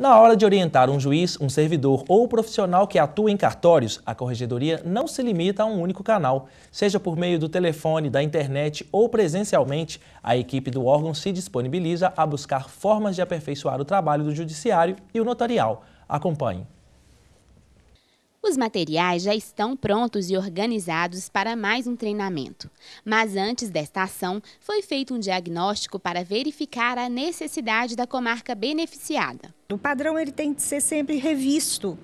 Na hora de orientar um juiz, um servidor ou profissional que atua em cartórios, a corregedoria não se limita a um único canal. Seja por meio do telefone, da internet ou presencialmente, a equipe do órgão se disponibiliza a buscar formas de aperfeiçoar o trabalho do judiciário e o notarial. Acompanhe. Os materiais já estão prontos e organizados para mais um treinamento. Mas antes desta ação, foi feito um diagnóstico para verificar a necessidade da comarca beneficiada. O padrão ele tem que ser sempre revisto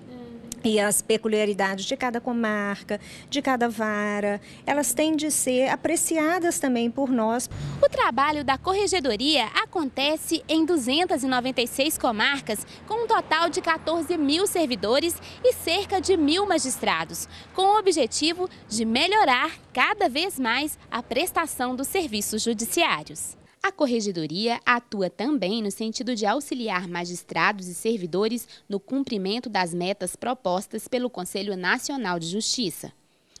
e as peculiaridades de cada comarca, de cada vara, elas têm de ser apreciadas também por nós. O trabalho da corregedoria acontece em 296 comarcas, com um total de 14 mil servidores e cerca de mil magistrados, com o objetivo de melhorar cada vez mais a prestação dos serviços judiciários. A Corregedoria atua também no sentido de auxiliar magistrados e servidores no cumprimento das metas propostas pelo Conselho Nacional de Justiça.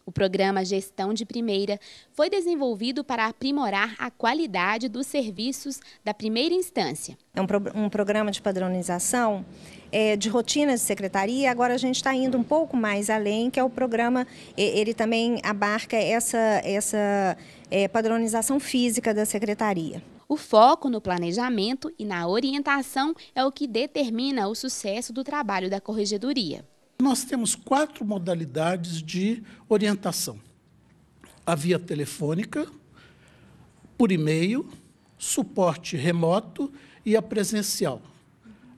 O programa Gestão de Primeira foi desenvolvido para aprimorar a qualidade dos serviços da primeira instância. É um, pro, um programa de padronização é, de rotinas de secretaria. Agora a gente está indo um pouco mais além, que é o programa, ele também abarca essa, essa é, padronização física da secretaria. O foco no planejamento e na orientação é o que determina o sucesso do trabalho da corregedoria. Nós temos quatro modalidades de orientação: a via telefônica, por e-mail, suporte remoto e a presencial.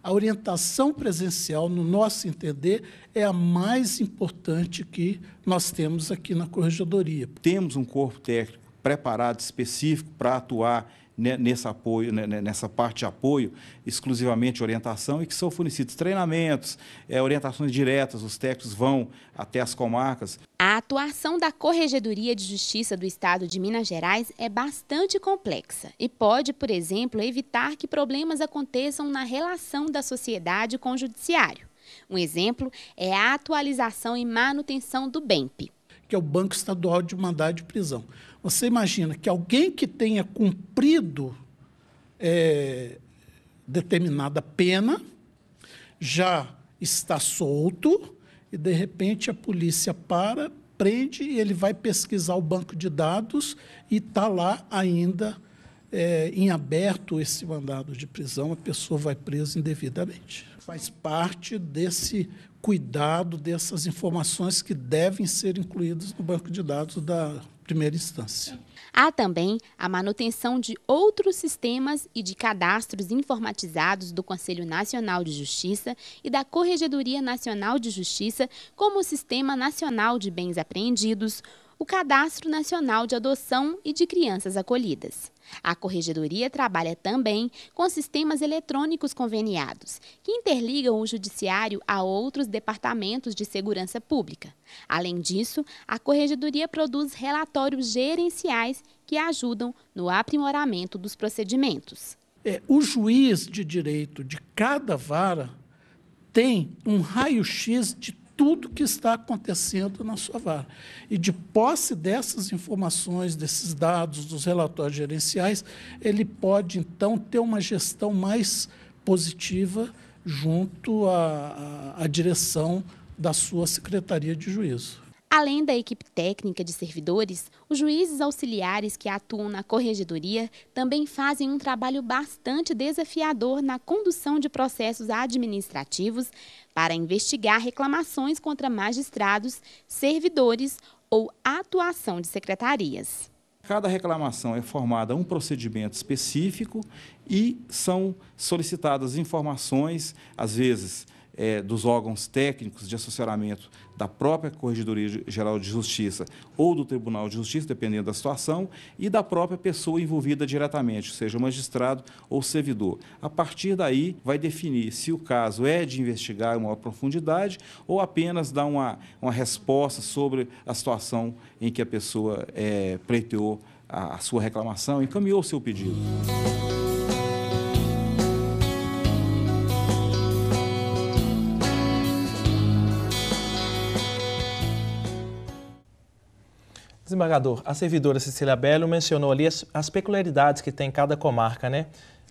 A orientação presencial, no nosso entender, é a mais importante que nós temos aqui na corregedoria. Temos um corpo técnico preparado específico para atuar nesse apoio, nessa parte de apoio, exclusivamente orientação, e que são fornecidos treinamentos, é, orientações diretas, os técnicos vão até as comarcas. A atuação da Corregedoria de Justiça do Estado de Minas Gerais é bastante complexa e pode, por exemplo, evitar que problemas aconteçam na relação da sociedade com o judiciário. Um exemplo é a atualização e manutenção do BEMP. Que é o Banco Estadual de Mandado de Prisão. Você imagina que alguém que tenha cumprido é, determinada pena já está solto e, de repente, a polícia para, prende e ele vai pesquisar o banco de dados e está lá ainda é, em aberto esse mandado de prisão, a pessoa vai presa indevidamente. Faz parte desse cuidado dessas informações que devem ser incluídas no banco de dados da primeira instância. Há também a manutenção de outros sistemas e de cadastros informatizados do Conselho Nacional de Justiça e da Corregedoria Nacional de Justiça, como o Sistema Nacional de Bens Apreendidos, o Cadastro Nacional de Adoção e de Crianças Acolhidas. A Corregedoria trabalha também com sistemas eletrônicos conveniados, que interligam o Judiciário a outros departamentos de segurança pública. Além disso, a Corregedoria produz relatórios gerenciais que ajudam no aprimoramento dos procedimentos. É, o juiz de direito de cada vara tem um raio-x de tudo que está acontecendo na sua vara. E de posse dessas informações, desses dados, dos relatórios gerenciais, ele pode, então, ter uma gestão mais positiva junto à, à direção da sua secretaria de juízo. Além da equipe técnica de servidores, os juízes auxiliares que atuam na corregedoria também fazem um trabalho bastante desafiador na condução de processos administrativos para investigar reclamações contra magistrados, servidores ou atuação de secretarias. Cada reclamação é formada um procedimento específico e são solicitadas informações, às vezes é, dos órgãos técnicos de assessoramento da própria Corregedoria Geral de Justiça ou do Tribunal de Justiça, dependendo da situação, e da própria pessoa envolvida diretamente, seja magistrado ou servidor. A partir daí, vai definir se o caso é de investigar em maior profundidade ou apenas dar uma, uma resposta sobre a situação em que a pessoa é, a, a sua reclamação, encaminhou o seu pedido. Desembargador, a servidora Cecília Bello mencionou ali as, as peculiaridades que tem cada comarca, né?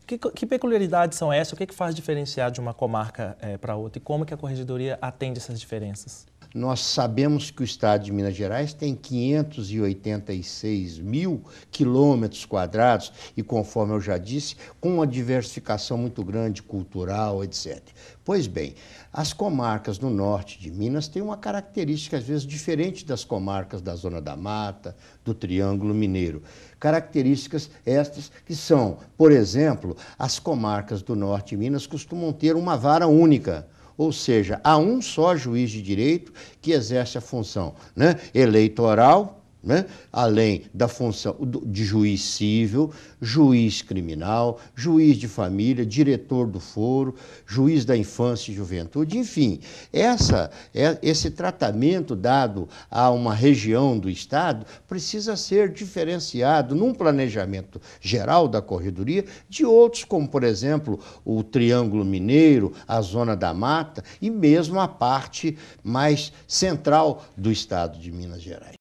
Que, que peculiaridades são essas? O que, é que faz diferenciar de uma comarca é, eh, para outra? E como que a corregedoria atende essas diferenças? Nós sabemos que o estado de Minas Gerais tem 586 mil quilômetros quadrados e, conforme eu já disse, com uma diversificação muito grande, cultural, etc. Pois bem, as comarcas no norte de Minas têm uma característica, às vezes, diferente das comarcas da Zona da Mata, do Triângulo Mineiro. Características estas que são, por exemplo, as comarcas do norte de Minas costumam ter uma vara única, ou seja, há um só juiz de direito que exerce a função né? eleitoral, né? além da função de juiz civil, juiz criminal, juiz de família, diretor do foro, juiz da infância e juventude, enfim, essa, é, esse tratamento dado a uma região do Estado precisa ser diferenciado num planejamento geral da corredoria de outros, como, por exemplo, o Triângulo Mineiro, a Zona da Mata e mesmo a parte mais central do Estado de Minas Gerais.